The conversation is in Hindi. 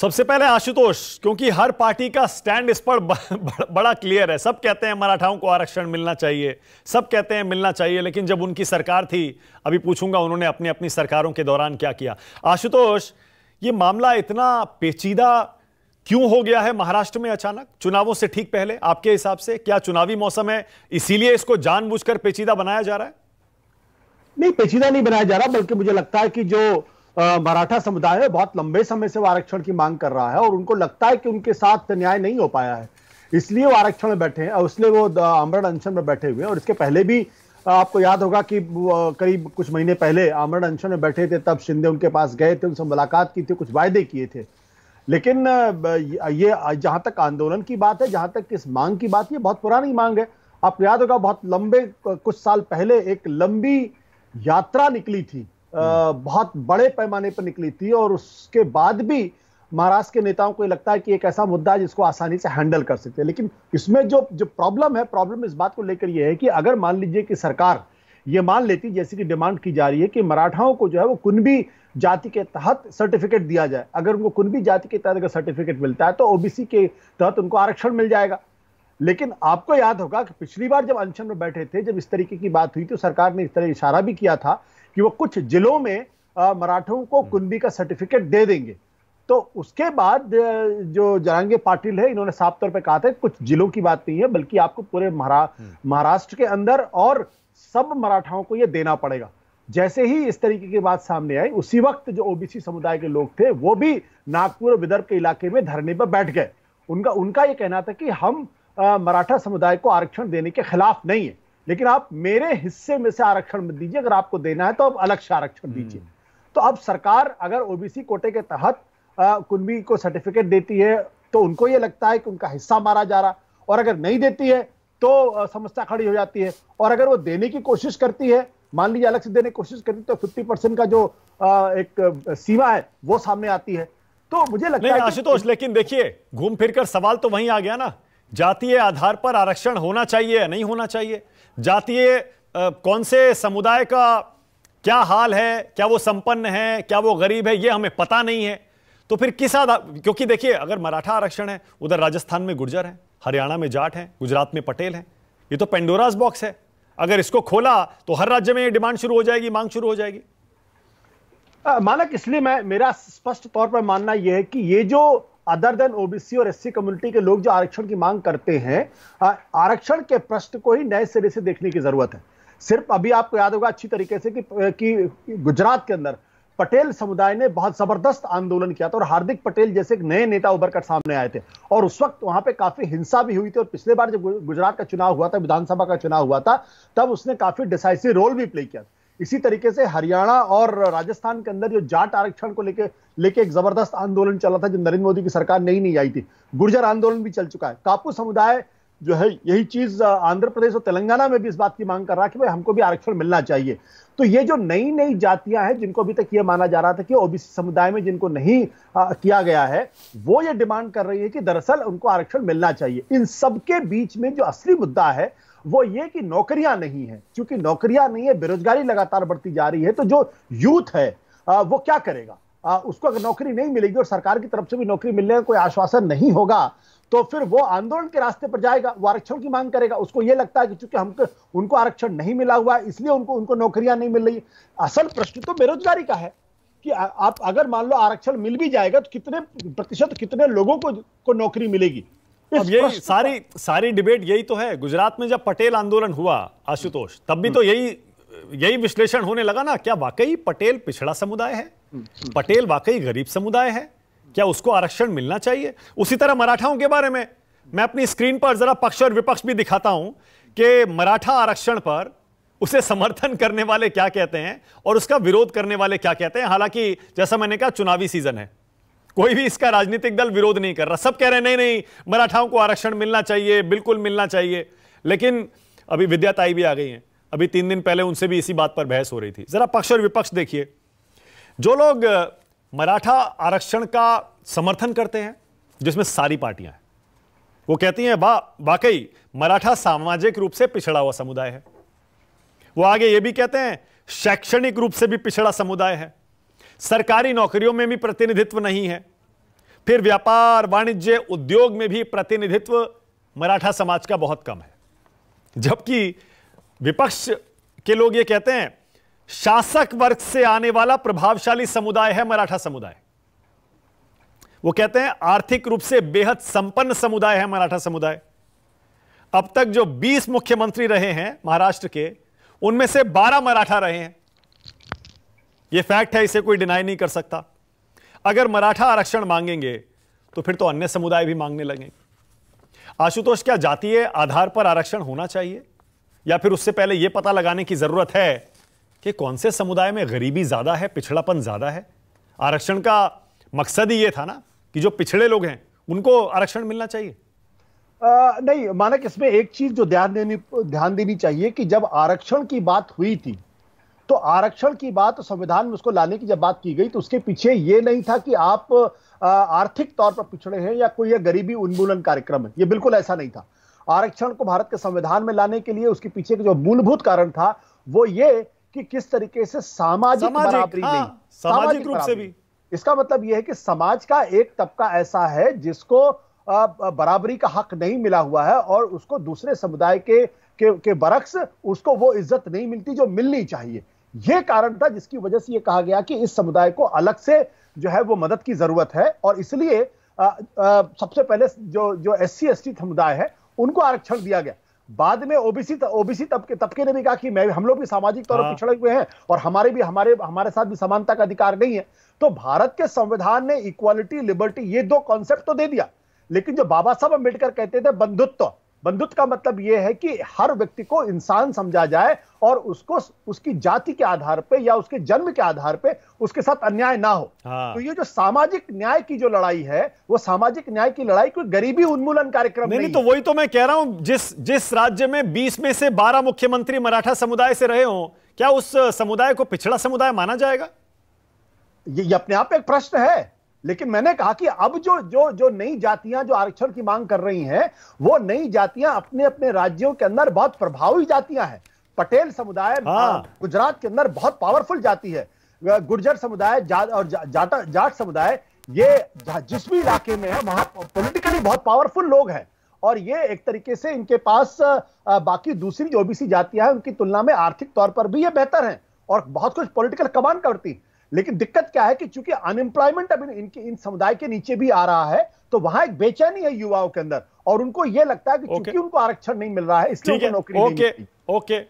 सबसे पहले आशुतोष क्योंकि हर पार्टी का स्टैंड इस पर बड़ा क्लियर है सब कहते हैं मराठाओं को आरक्षण मिलना चाहिए सब कहते हैं मिलना चाहिए लेकिन जब उनकी सरकार थी अभी पूछूंगा उन्होंने अपनी अपनी सरकारों के दौरान क्या किया आशुतोष ये मामला इतना पेचीदा क्यों हो गया है महाराष्ट्र में अचानक चुनावों से ठीक पहले आपके हिसाब से क्या चुनावी मौसम है इसीलिए इसको जानबूझकर पेचीदा बनाया जा रहा है नहीं पेचीदा नहीं बनाया जा रहा बल्कि मुझे लगता है कि जो मराठा समुदाय है बहुत लंबे समय से वो आरक्षण की मांग कर रहा है और उनको लगता है कि उनके साथ न्याय नहीं हो पाया है इसलिए वो आरक्षण में बैठे हैं और इसलिए वो आमरण अनशन में बैठे हुए हैं और इसके पहले भी आपको याद होगा कि करीब कुछ महीने पहले आमरण अनशन में बैठे थे तब शिंदे उनके पास गए थे उनसे मुलाकात की थी कुछ वायदे किए थे लेकिन ये जहाँ तक आंदोलन की बात है जहां तक इस मांग की बात है बहुत पुरानी मांग है आपको याद होगा बहुत लंबे कुछ साल पहले एक लंबी यात्रा निकली थी बहुत बड़े पैमाने पर निकली थी और उसके बाद भी महाराष्ट्र के नेताओं को लगता है कि एक ऐसा मुद्दा जिसको आसानी से हैंडल कर सकते हैं लेकिन इसमें जो जो प्रॉब्लम है प्रॉब्लम इस बात को लेकर यह है कि अगर मान लीजिए कि सरकार ये मान लेती जैसी कि डिमांड की जा रही है कि मराठाओं को जो है वो कुनबी जाति के तहत सर्टिफिकेट दिया जाए अगर उनको कुनबी जाति के तहत अगर सर्टिफिकेट मिलता है तो ओबीसी के तहत उनको आरक्षण मिल जाएगा लेकिन आपको याद होगा कि पिछली बार जब अनशन में बैठे थे जब इस तरीके की बात हुई तो सरकार ने इस तरह इशारा भी किया था कि वो कुछ जिलों में मराठों को हम्म। कुंदी का सर्टिफिकेट दे देंगे तो उसके बाद जो जरांगे पाटिल है इन्होंने साफ तौर पर कहा था कुछ जिलों की बात नहीं है बल्कि आपको पूरे हम्म। महाराष्ट्र के अंदर और सब मराठाओं को यह देना पड़ेगा जैसे ही इस तरीके की बात सामने आई उसी वक्त जो ओबीसी समुदाय के लोग थे वो भी नागपुर और विदर्भ के इलाके में धरने पर बैठ गए उनका उनका ये कहना था कि हम मराठा समुदाय को आरक्षण देने के खिलाफ नहीं है लेकिन आप मेरे हिस्से में से आरक्षण मत दीजिए अगर आपको देना है तो आप अलग से आरक्षण हम्म। दीजिए तो अब सरकार अगर ओबीसी कोटे के तहत कुनबी को सर्टिफिकेट देती है तो उनको यह लगता है कि उनका हिस्सा मारा जा रहा और अगर नहीं देती है तो समस्या खड़ी हो जाती है और अगर वो देने की कोशिश करती है मान लीजिए अलग से देने की कोशिश करती है तो फिफ्टी परसेंट का जो एक सीमा है वो सामने आती है तो मुझे लगता है आशुतोष लेकिन देखिए घूम फिर सवाल तो वहीं आ गया ना जातीय आधार पर आरक्षण होना चाहिए या नहीं होना चाहिए जातीय कौन से समुदाय का क्या हाल है क्या वो संपन्न है क्या वो गरीब है ये हमें पता नहीं है तो फिर किस आधार क्योंकि देखिए अगर मराठा आरक्षण है उधर राजस्थान में गुर्जर हैं हरियाणा में जाट हैं गुजरात में पटेल हैं ये तो पेंडोराज बॉक्स है अगर इसको खोला तो हर राज्य में ये डिमांड शुरू हो जाएगी मांग शुरू हो जाएगी मानक इसलिए मैं मेरा स्पष्ट तौर पर मानना यह है कि ये जो अदर देन ओबीसी और एससी कम्युनिटी के लोग जो आरक्षण की मांग करते हैं आरक्षण के प्रश्न को ही नए सिरे से देखने की जरूरत है सिर्फ अभी आपको याद होगा अच्छी तरीके से कि, कि गुजरात के अंदर पटेल समुदाय ने बहुत जबरदस्त आंदोलन किया था और हार्दिक पटेल जैसे एक नए नेता उभर कर सामने आए थे और उस वक्त वहां पे काफी हिंसा भी हुई थी और पिछले बार जब गुजरात का चुनाव हुआ था विधानसभा का चुनाव हुआ था तब उसने काफी डिसाइसिव रोल भी प्ले किया था इसी तरीके से हरियाणा और राजस्थान के अंदर जो जाट आरक्षण को लेके लेके एक जबरदस्त आंदोलन चला था जो नरेंद्र मोदी की सरकार नहीं नहीं आई थी गुर्जर आंदोलन भी चल चुका है कापू समुदाय जो है यही चीज आंध्र प्रदेश और तेलंगाना में भी इस बात की मांग कर रहा है कि भाई हमको भी आरक्षण मिलना चाहिए तो ये जो नई नई जातियां हैं जिनको अभी तक ये माना जा रहा था कि ओबीसी समुदाय में जिनको नहीं आ, किया गया है वो ये डिमांड कर रही है कि दरअसल उनको आरक्षण मिलना चाहिए इन सबके बीच में जो असली मुद्दा है वो ये कि नौकरियां नहीं है क्योंकि नौकरियां नहीं है बेरोजगारी लगातार बढ़ती जा रही है तो जो यूथ है वो क्या करेगा उसको अगर नौकरी नहीं मिलेगी और सरकार की तरफ से भी नौकरी मिलने का कोई आश्वासन नहीं होगा तो फिर वो आंदोलन के रास्ते पर जाएगा वो आरक्षण की मांग करेगा उसको ये लगता है कि चूंकि हमको उनको आरक्षण नहीं मिला हुआ है इसलिए उनको उनको नौकरियां नहीं मिल रही असल प्रश्न तो बेरोजगारी का है कि आप अगर मान लो आरक्षण मिल भी जाएगा तो कितने प्रतिशत कितने लोगों को को नौकरी मिलेगी अब यही सारी सारी डिबेट यही तो है गुजरात में जब पटेल आंदोलन हुआ आशुतोष तब भी तो हम्म। यही यही विश्लेषण होने लगा ना क्या वाकई पटेल पिछड़ा समुदाय है हम्म, हम्म। पटेल वाकई गरीब समुदाय है क्या उसको आरक्षण मिलना चाहिए उसी तरह मराठाओं के बारे में मैं अपनी स्क्रीन पर जरा पक्ष और विपक्ष भी दिखाता हूं कि मराठा आरक्षण पर उसे समर्थन करने वाले क्या कहते हैं और उसका विरोध करने वाले क्या कहते हैं हालांकि जैसा मैंने कहा चुनावी सीजन है कोई भी इसका राजनीतिक दल विरोध नहीं कर रहा सब कह रहे नहीं नहीं मराठाओं को आरक्षण मिलना चाहिए बिल्कुल मिलना चाहिए लेकिन अभी विद्याताई भी आ गई हैं अभी तीन दिन पहले उनसे भी इसी बात पर बहस हो रही थी जरा पक्ष और विपक्ष देखिए जो लोग मराठा आरक्षण का समर्थन करते हैं जिसमें सारी पार्टियां हैं वो कहती हैं बा वाकई मराठा सामाजिक रूप से पिछड़ा हुआ समुदाय है वो आगे ये भी कहते हैं शैक्षणिक रूप से भी पिछड़ा समुदाय है सरकारी नौकरियों में भी प्रतिनिधित्व नहीं है फिर व्यापार वाणिज्य उद्योग में भी प्रतिनिधित्व मराठा समाज का बहुत कम है जबकि विपक्ष के लोग ये कहते हैं शासक वर्ग से आने वाला प्रभावशाली समुदाय है मराठा समुदाय वो कहते हैं आर्थिक रूप से बेहद संपन्न समुदाय है मराठा समुदाय अब तक जो 20 मुख्यमंत्री रहे हैं महाराष्ट्र के उनमें से 12 मराठा रहे हैं यह फैक्ट है इसे कोई डिनाई नहीं कर सकता अगर मराठा आरक्षण मांगेंगे तो फिर तो अन्य समुदाय भी मांगने लगेंगे आशुतोष क्या जातीय आधार पर आरक्षण होना चाहिए या फिर उससे पहले यह पता लगाने की जरूरत है कि कौन से समुदाय में गरीबी ज्यादा है पिछड़ापन ज्यादा है आरक्षण का मकसद ही ये था ना कि जो पिछड़े लोग हैं उनको आरक्षण मिलना चाहिए आ, नहीं मानक इसमें एक चीज जो ध्यान देनी ध्यान देनी चाहिए कि जब आरक्षण की बात हुई थी तो आरक्षण की बात संविधान में उसको लाने की जब बात की गई तो उसके पीछे ये नहीं था कि आप आर्थिक तौर पर पिछड़े हैं या कोई गरीबी उन्मूलन कार्यक्रम है ये बिल्कुल ऐसा नहीं था आरक्षण को भारत के संविधान में लाने के लिए उसके पीछे जो मूलभूत कारण था वो ये कि किस तरीके से सामाजिक बराबरी हाँ, नहीं सामाजिक रूप से भी इसका मतलब यह है कि समाज का एक तबका ऐसा है जिसको बराबरी का हक नहीं मिला हुआ है और उसको दूसरे समुदाय के के, के बरक्स उसको वो इज्जत नहीं मिलती जो मिलनी चाहिए यह कारण था जिसकी वजह से यह कहा गया कि इस समुदाय को अलग से जो है वो मदद की जरूरत है और इसलिए सबसे पहले जो जो एस सी समुदाय है उनको आरक्षण दिया गया बाद में ओबीसी ओबीसी तबके तबके ने भी कहा कि मैं हम लोग भी सामाजिक तौर पर हाँ। पिछड़े हुए हैं और हमारे भी हमारे हमारे साथ भी समानता का अधिकार नहीं है तो भारत के संविधान ने इक्वालिटी लिबर्टी ये दो कॉन्सेप्ट तो दे दिया लेकिन जो बाबा साहब अम्बेडकर कहते थे बंधुत्व बंधुत्व का मतलब यह है कि हर व्यक्ति को इंसान समझा जाए और उसको उसकी जाति के आधार पे या उसके जन्म के आधार पे उसके साथ अन्याय ना हो हाँ। तो ये जो सामाजिक न्याय की जो लड़ाई है वो सामाजिक न्याय की लड़ाई कोई गरीबी उन्मूलन कार्यक्रम नहीं, नहीं, नहीं तो वही तो मैं कह रहा हूं जिस जिस राज्य में बीस में से बारह मुख्यमंत्री मराठा समुदाय से रहे हो क्या उस समुदाय को पिछड़ा समुदाय माना जाएगा ये अपने आप एक प्रश्न है लेकिन मैंने कहा कि अब जो जो जो नई जातियां जो आरक्षण की मांग कर रही हैं वो नई जातियां अपने अपने राज्यों के अंदर बहुत प्रभावी जातियां हैं पटेल समुदाय हाँ। गुजरात के अंदर बहुत पावरफुल जाति है गुर्जर समुदाय जा, और जा, जा, जाट समुदाय ये जिस भी इलाके में है वहां पोलिटिकली बहुत पावरफुल लोग हैं और ये एक तरीके से इनके पास बाकी दूसरी जो ओबीसी जातियां हैं उनकी तुलना में आर्थिक तौर पर भी ये बेहतर हैं और बहुत कुछ पॉलिटिकल कमांड करती लेकिन दिक्कत क्या है कि चूंकि अनएम्प्लॉयमेंट अब इनके इन समुदाय के नीचे भी आ रहा है तो वहां एक बेचैनी है युवाओं के अंदर और उनको यह लगता है कि चूंकि उनको आरक्षण नहीं मिल रहा है इसलिए नौकरी ओके ओके